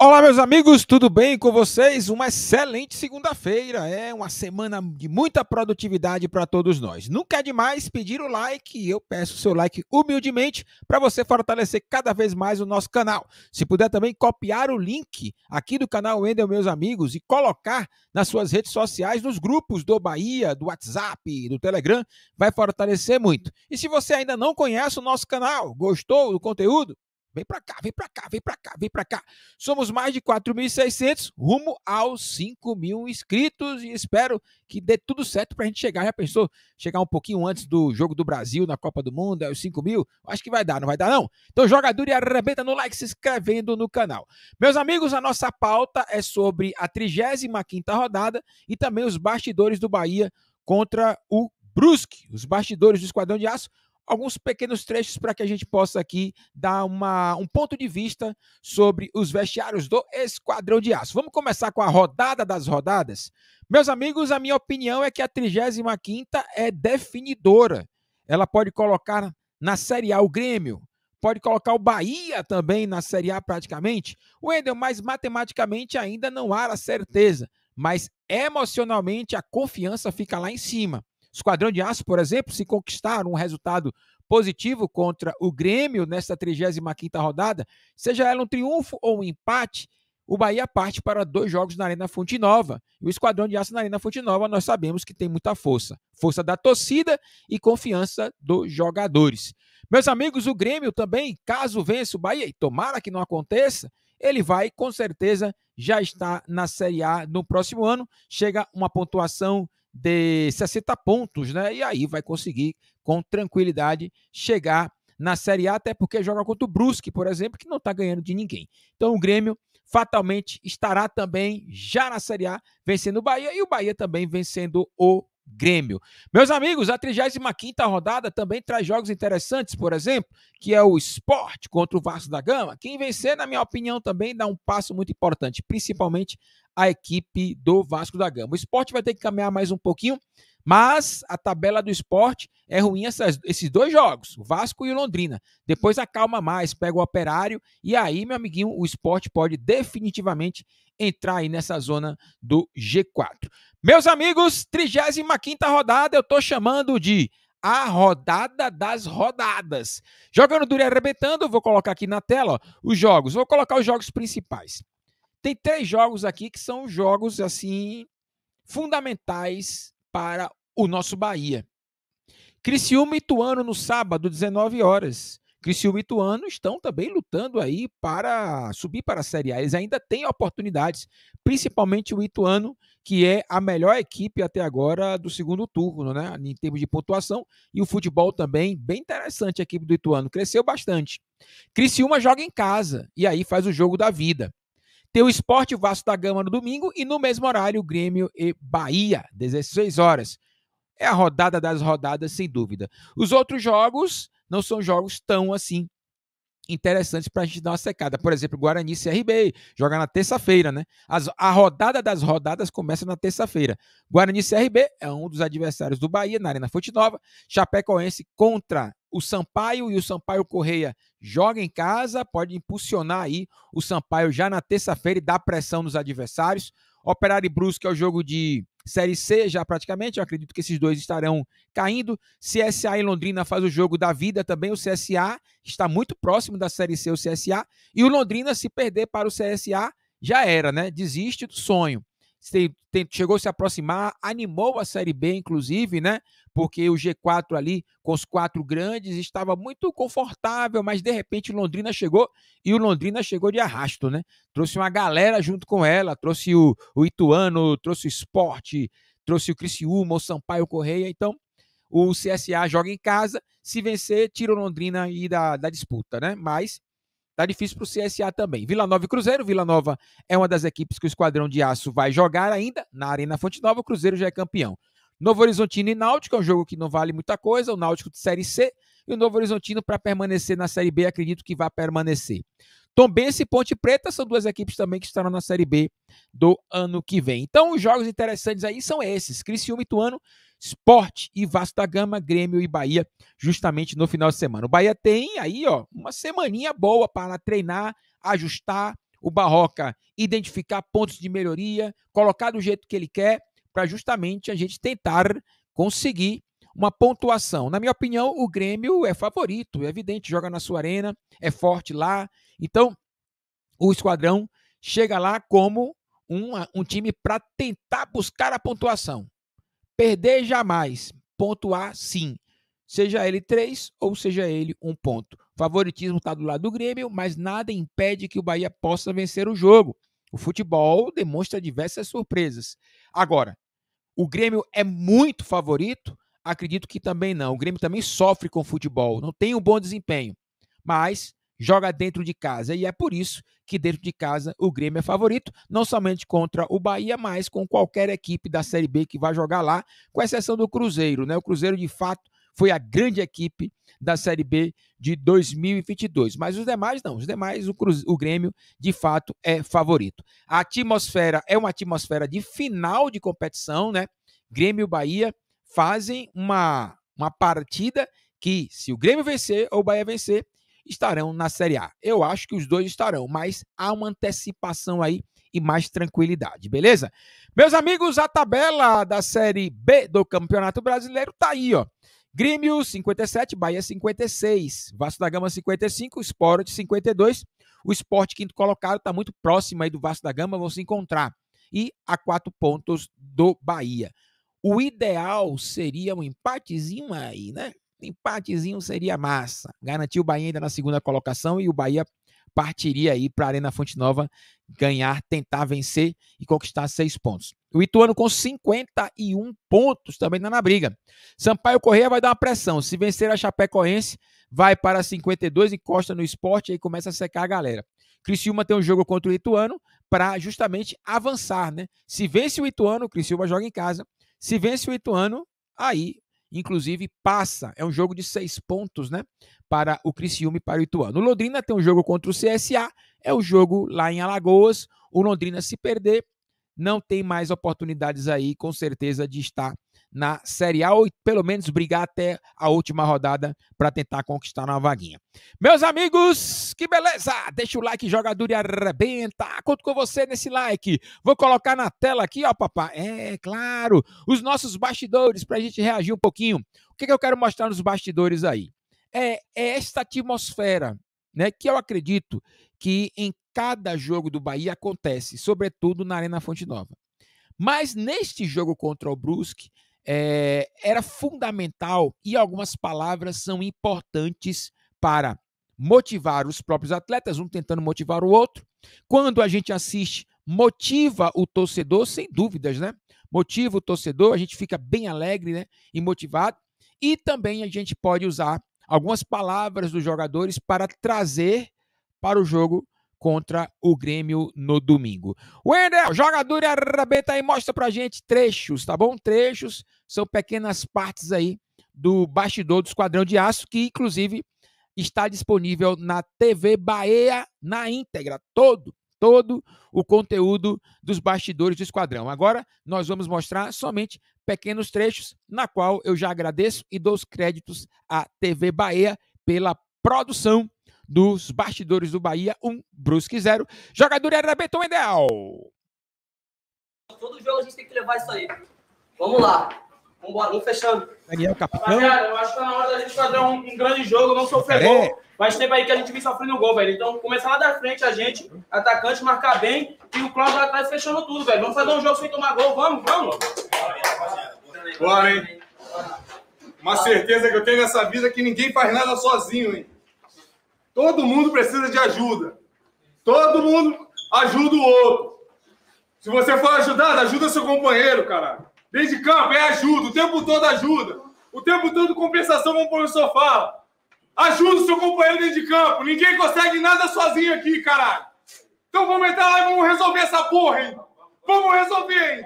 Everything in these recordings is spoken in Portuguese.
Olá, meus amigos, tudo bem com vocês? Uma excelente segunda-feira, é uma semana de muita produtividade para todos nós. Nunca é demais pedir o like e eu peço o seu like humildemente para você fortalecer cada vez mais o nosso canal. Se puder também copiar o link aqui do canal Wendel, meus amigos, e colocar nas suas redes sociais, nos grupos do Bahia, do WhatsApp, do Telegram, vai fortalecer muito. E se você ainda não conhece o nosso canal, gostou do conteúdo, Vem para cá, vem para cá, vem para cá, vem para cá. Somos mais de 4.600, rumo aos 5.000 mil inscritos e espero que dê tudo certo para a gente chegar. Já pensou? Chegar um pouquinho antes do jogo do Brasil na Copa do Mundo, é os 5.000? mil? Acho que vai dar, não vai dar não? Então joga duro e arrebenta no like, se inscrevendo no canal. Meus amigos, a nossa pauta é sobre a 35ª rodada e também os bastidores do Bahia contra o Brusque. Os bastidores do Esquadrão de Aço alguns pequenos trechos para que a gente possa aqui dar uma, um ponto de vista sobre os vestiários do Esquadrão de Aço. Vamos começar com a rodada das rodadas. Meus amigos, a minha opinião é que a 35 é definidora. Ela pode colocar na Série A o Grêmio, pode colocar o Bahia também na Série A praticamente. Wendel, mas matematicamente ainda não há a certeza, mas emocionalmente a confiança fica lá em cima. Esquadrão de Aço, por exemplo, se conquistar um resultado positivo contra o Grêmio nesta 35ª rodada, seja ela um triunfo ou um empate, o Bahia parte para dois jogos na Arena Fonte Nova. E o Esquadrão de Aço na Arena Fonte Nova, nós sabemos que tem muita força. Força da torcida e confiança dos jogadores. Meus amigos, o Grêmio também, caso vença o Bahia, e tomara que não aconteça, ele vai, com certeza, já estar na Série A no próximo ano. Chega uma pontuação de 60 pontos, né? E aí vai conseguir com tranquilidade chegar na Série A, até porque joga contra o Brusque, por exemplo, que não está ganhando de ninguém. Então o Grêmio fatalmente estará também já na Série A, vencendo o Bahia, e o Bahia também vencendo o Grêmio. Meus amigos, a 35 rodada também traz jogos interessantes, por exemplo, que é o Sport contra o Vasco da Gama. Quem vencer, na minha opinião, também dá um passo muito importante, principalmente a equipe do Vasco da Gama. O Sport vai ter que caminhar mais um pouquinho mas a tabela do esporte é ruim essas, esses dois jogos, o Vasco e o Londrina. Depois acalma mais, pega o operário e aí, meu amiguinho, o esporte pode definitivamente entrar aí nessa zona do G4. Meus amigos, 35 rodada, eu tô chamando de a rodada das rodadas. Jogando duro e arrebentando, vou colocar aqui na tela ó, os jogos. Vou colocar os jogos principais. Tem três jogos aqui que são jogos assim fundamentais para o nosso Bahia. Criciúma e Ituano no sábado, 19 horas. Criciúma e Ituano estão também lutando aí para subir para a Série A. Eles ainda têm oportunidades, principalmente o Ituano, que é a melhor equipe até agora do segundo turno, né? Em termos de pontuação. E o futebol também, bem interessante a equipe do Ituano. Cresceu bastante. Criciúma joga em casa e aí faz o jogo da vida. Tem o Esporte Vasco da Gama no domingo e no mesmo horário o Grêmio e Bahia, 16 horas. É a rodada das rodadas, sem dúvida. Os outros jogos não são jogos tão assim interessantes para a gente dar uma secada. Por exemplo, Guarani CRB joga na terça-feira, né? As, a rodada das rodadas começa na terça-feira. Guarani CRB é um dos adversários do Bahia na Arena Fonte Nova. Chapecoense contra o Sampaio e o Sampaio Correia joga em casa, pode impulsionar aí o Sampaio já na terça-feira e dar pressão nos adversários. Operário e Brusque é o jogo de Série C já praticamente, eu acredito que esses dois estarão caindo. CSA e Londrina faz o jogo da vida também, o CSA está muito próximo da Série C, o CSA, e o Londrina se perder para o CSA já era, né? Desiste do sonho chegou a se aproximar, animou a Série B, inclusive, né? Porque o G4 ali, com os quatro grandes, estava muito confortável, mas de repente o Londrina chegou e o Londrina chegou de arrasto, né? Trouxe uma galera junto com ela, trouxe o, o Ituano, trouxe o Esporte, trouxe o Criciúma, o Sampaio Correia, então o CSA joga em casa, se vencer, tira o Londrina aí da, da disputa, né? Mas Tá difícil pro CSA também. Vila Nova e Cruzeiro. Vila Nova é uma das equipes que o Esquadrão de Aço vai jogar ainda na Arena Fonte Nova. O Cruzeiro já é campeão. Novo Horizontino e Náutico é um jogo que não vale muita coisa. O Náutico de Série C e o Novo Horizontino para permanecer na Série B, acredito que vai permanecer. Tombense e Ponte Preta são duas equipes também que estarão na Série B do ano que vem. Então, os jogos interessantes aí são esses. Criciúma e Tuano Sport e Vasco da Gama, Grêmio e Bahia, justamente no final de semana. O Bahia tem aí, ó, uma semaninha boa para treinar, ajustar, o Barroca identificar pontos de melhoria, colocar do jeito que ele quer, para justamente a gente tentar conseguir uma pontuação. Na minha opinião, o Grêmio é favorito, é evidente, joga na sua arena, é forte lá. Então, o esquadrão chega lá como um, um time para tentar buscar a pontuação. Perder jamais. Pontuar sim. Seja ele três ou seja ele um ponto. O favoritismo está do lado do Grêmio, mas nada impede que o Bahia possa vencer o jogo. O futebol demonstra diversas surpresas. Agora, o Grêmio é muito favorito? Acredito que também não. O Grêmio também sofre com o futebol, não tem um bom desempenho. Mas joga dentro de casa. E é por isso que dentro de casa o Grêmio é favorito, não somente contra o Bahia, mas com qualquer equipe da Série B que vai jogar lá, com exceção do Cruzeiro, né? O Cruzeiro de fato foi a grande equipe da Série B de 2022. Mas os demais não, os demais o, Cruzeiro, o Grêmio de fato é favorito. A atmosfera é uma atmosfera de final de competição, né? Grêmio e Bahia fazem uma uma partida que se o Grêmio vencer ou o Bahia vencer, estarão na Série A. Eu acho que os dois estarão, mas há uma antecipação aí e mais tranquilidade, beleza? Meus amigos, a tabela da Série B do Campeonato Brasileiro tá aí, ó. Grêmio 57, Bahia 56, Vasco da Gama 55, Sport 52. O Sport quinto colocado está muito próximo aí do Vasco da Gama, vão se encontrar. E a quatro pontos do Bahia. O ideal seria um empatezinho aí, né? Empatezinho seria massa. Garantiu o Bahia ainda na segunda colocação e o Bahia partiria aí para a Arena Fonte Nova ganhar, tentar vencer e conquistar seis pontos. O Ituano com 51 pontos também tá na briga. Sampaio Correia vai dar uma pressão. Se vencer a Chapecoense, vai para 52, encosta no esporte e começa a secar a galera. Criciúma tem um jogo contra o Ituano para justamente avançar, né? Se vence o Ituano, o Criciúma joga em casa. Se vence o Ituano, aí inclusive passa. É um jogo de seis pontos, né? Para o Criciúma e para o Ituano. O Londrina tem um jogo contra o CSA, é o jogo lá em Alagoas. O Londrina se perder, não tem mais oportunidades aí, com certeza, de estar na Série A ou pelo menos brigar até a última rodada para tentar conquistar uma vaguinha. Meus amigos, que beleza! Deixa o like, jogador e arrebenta! Conto com você nesse like. Vou colocar na tela aqui, ó, papá. É, claro, os nossos bastidores para a gente reagir um pouquinho. O que, que eu quero mostrar nos bastidores aí? É, é esta atmosfera, né, que eu acredito que em cada jogo do Bahia acontece, sobretudo na Arena Fonte Nova. Mas neste jogo contra o Brusque, é, era fundamental e algumas palavras são importantes para motivar os próprios atletas, um tentando motivar o outro. Quando a gente assiste, motiva o torcedor, sem dúvidas, né? Motiva o torcedor, a gente fica bem alegre né? e motivado. E também a gente pode usar algumas palavras dos jogadores para trazer para o jogo contra o Grêmio no domingo. Wendel, jogador e arrebenta aí, mostra pra gente trechos, tá bom? Trechos são pequenas partes aí do bastidor do Esquadrão de Aço, que inclusive está disponível na TV Bahia na íntegra, todo, todo o conteúdo dos bastidores do Esquadrão. Agora nós vamos mostrar somente pequenos trechos, na qual eu já agradeço e dou os créditos à TV Bahia pela produção dos bastidores do Bahia, 1, um, Brusque 0. Jogador era beto Ideal. Todo jogo a gente tem que levar isso aí. Vamos lá. Vambora, vamos fechando. Daniel Capitão. Rapaziada, eu acho que tá na hora da gente fazer um, um grande jogo, não sofrer é. gol. Faz tempo aí que a gente vem sofrendo gol, velho. Então, começar lá da frente a gente, atacante, marcar bem e o Cláudio lá atrás fechando tudo, velho. Vamos fazer um jogo sem tomar gol, vamos, vamos. Bora, hein? Uma certeza que eu tenho nessa vida é que ninguém faz nada sozinho, hein? Todo mundo precisa de ajuda. Todo mundo ajuda o outro. Se você for ajudado, ajuda seu companheiro, caralho. Desde campo é ajuda, o tempo todo ajuda. O tempo todo compensação, como o professor fala. Ajuda o seu companheiro dentro de campo. Ninguém consegue nada sozinho aqui, caralho. Então vamos entrar lá e vamos resolver essa porra, hein? Vamos resolver, hein?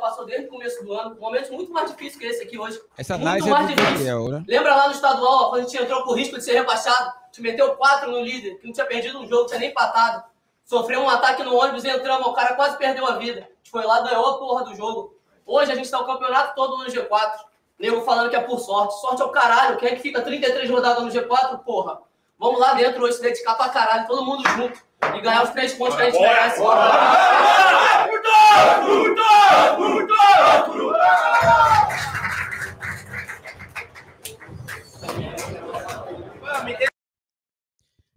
passou desde o começo do ano, um momento muito mais difícil que esse aqui hoje. Essa muito é mais é difícil. Gabriel, né? Lembra lá no estadual, quando a gente entrou com o risco de ser rebaixado, te meteu quatro no líder, que não tinha perdido um jogo, tinha nem empatado. Sofreu um ataque no ônibus, entramos, o cara quase perdeu a vida. A gente foi lá, ganhou a porra do jogo. Hoje a gente tá o campeonato todo no G4. Nego falando que é por sorte. Sorte é o caralho. Quem é que fica 33 rodadas no G4, porra? Vamos lá dentro hoje se dedicar pra caralho, todo mundo junto. E ganhar os três pontos que a gente merece. Bora, bora, bora, bora, bora, bora, bora, bora, bora,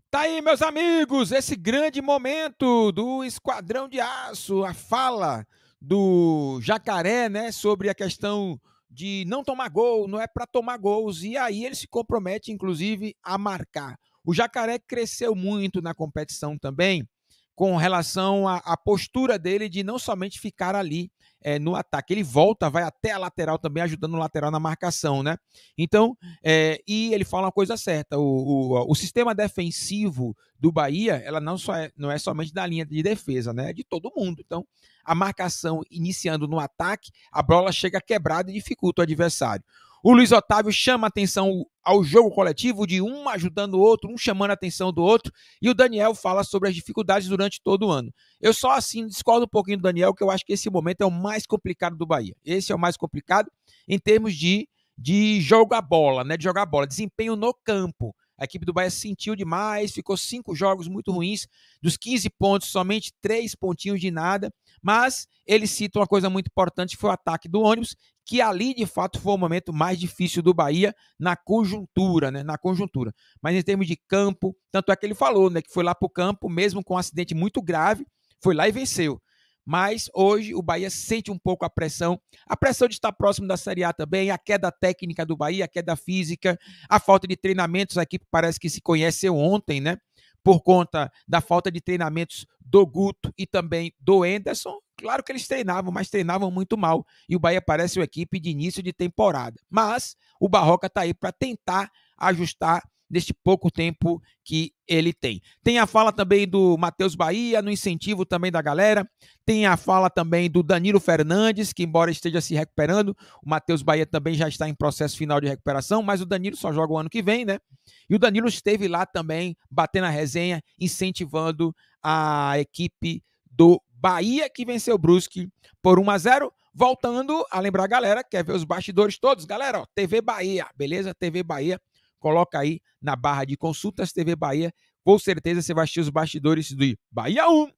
Tá aí, meus amigos, esse grande momento do Esquadrão de Aço, a fala do Jacaré, né, sobre a questão de não tomar gol, não é para tomar gols. E aí ele se compromete, inclusive, a marcar. O Jacaré cresceu muito na competição também, com relação à, à postura dele de não somente ficar ali é, no ataque. Ele volta, vai até a lateral também, ajudando o lateral na marcação, né? Então, é, e ele fala uma coisa certa: o, o, o, sistema defensivo do Bahia, ela não, só é, não é somente da linha de defesa, né? É de todo mundo. Então, a marcação iniciando no ataque, a bola chega quebrada e dificulta o adversário. O Luiz Otávio chama atenção ao jogo coletivo de um ajudando o outro, um chamando a atenção do outro, e o Daniel fala sobre as dificuldades durante todo o ano. Eu só assim discordo um pouquinho do Daniel, que eu acho que esse momento é o mais complicado do Bahia. Esse é o mais complicado em termos de, de jogar bola, né? De jogar bola, desempenho no campo. A equipe do Bahia sentiu demais, ficou cinco jogos muito ruins, dos 15 pontos, somente três pontinhos de nada. Mas ele cita uma coisa muito importante, que foi o ataque do ônibus, que ali de fato foi o momento mais difícil do Bahia na conjuntura, né? Na conjuntura. Mas em termos de campo, tanto é que ele falou, né, que foi lá para o campo, mesmo com um acidente muito grave, foi lá e venceu. Mas hoje o Bahia sente um pouco a pressão, a pressão de estar próximo da Série A também, a queda técnica do Bahia, a queda física, a falta de treinamentos, a equipe parece que se conheceu ontem, né? por conta da falta de treinamentos do Guto e também do Enderson. Claro que eles treinavam, mas treinavam muito mal. E o Bahia parece uma equipe de início de temporada. Mas o Barroca está aí para tentar ajustar neste pouco tempo que ele tem. Tem a fala também do Matheus Bahia, no incentivo também da galera. Tem a fala também do Danilo Fernandes, que embora esteja se recuperando, o Matheus Bahia também já está em processo final de recuperação, mas o Danilo só joga o ano que vem, né? E o Danilo esteve lá também, batendo a resenha, incentivando a equipe do Bahia, que venceu o Brusque por 1 a 0 Voltando a lembrar a galera, quer ver os bastidores todos? Galera, ó, TV Bahia, beleza? TV Bahia coloca aí na barra de consultas TV Bahia. Com certeza você vai assistir os bastidores do Bahia 1,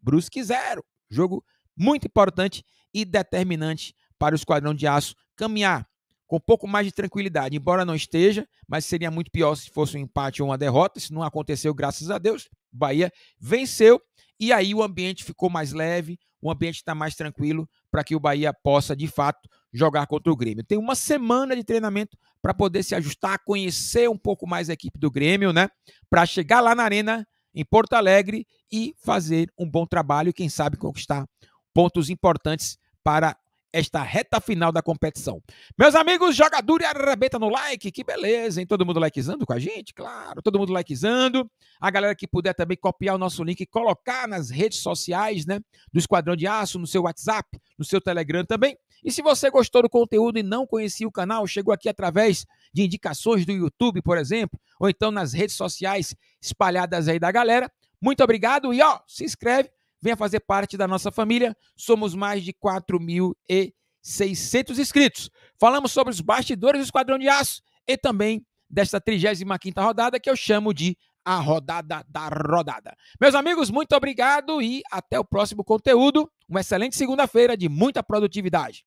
Brusque 0. Jogo muito importante e determinante para o Esquadrão de Aço caminhar com um pouco mais de tranquilidade, embora não esteja, mas seria muito pior se fosse um empate ou uma derrota. Isso não aconteceu, graças a Deus. Bahia venceu e aí o ambiente ficou mais leve, o ambiente está mais tranquilo para que o Bahia possa, de fato, jogar contra o Grêmio. Tem uma semana de treinamento para poder se ajustar, conhecer um pouco mais a equipe do Grêmio, né? Para chegar lá na Arena, em Porto Alegre, e fazer um bom trabalho e, quem sabe, conquistar pontos importantes para esta reta final da competição. Meus amigos, jogadura e arrebenta no like, que beleza, hein? Todo mundo likezando com a gente? Claro, todo mundo likezando. A galera que puder também copiar o nosso link e colocar nas redes sociais, né? Do Esquadrão de Aço, no seu WhatsApp, no seu Telegram também. E se você gostou do conteúdo e não conhecia o canal, chegou aqui através de indicações do YouTube, por exemplo, ou então nas redes sociais espalhadas aí da galera. Muito obrigado e ó, se inscreve Venha fazer parte da nossa família. Somos mais de 4.600 inscritos. Falamos sobre os bastidores do Esquadrão de Aço e também desta 35 rodada que eu chamo de a rodada da rodada. Meus amigos, muito obrigado e até o próximo conteúdo. Uma excelente segunda-feira de muita produtividade.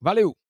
Valeu!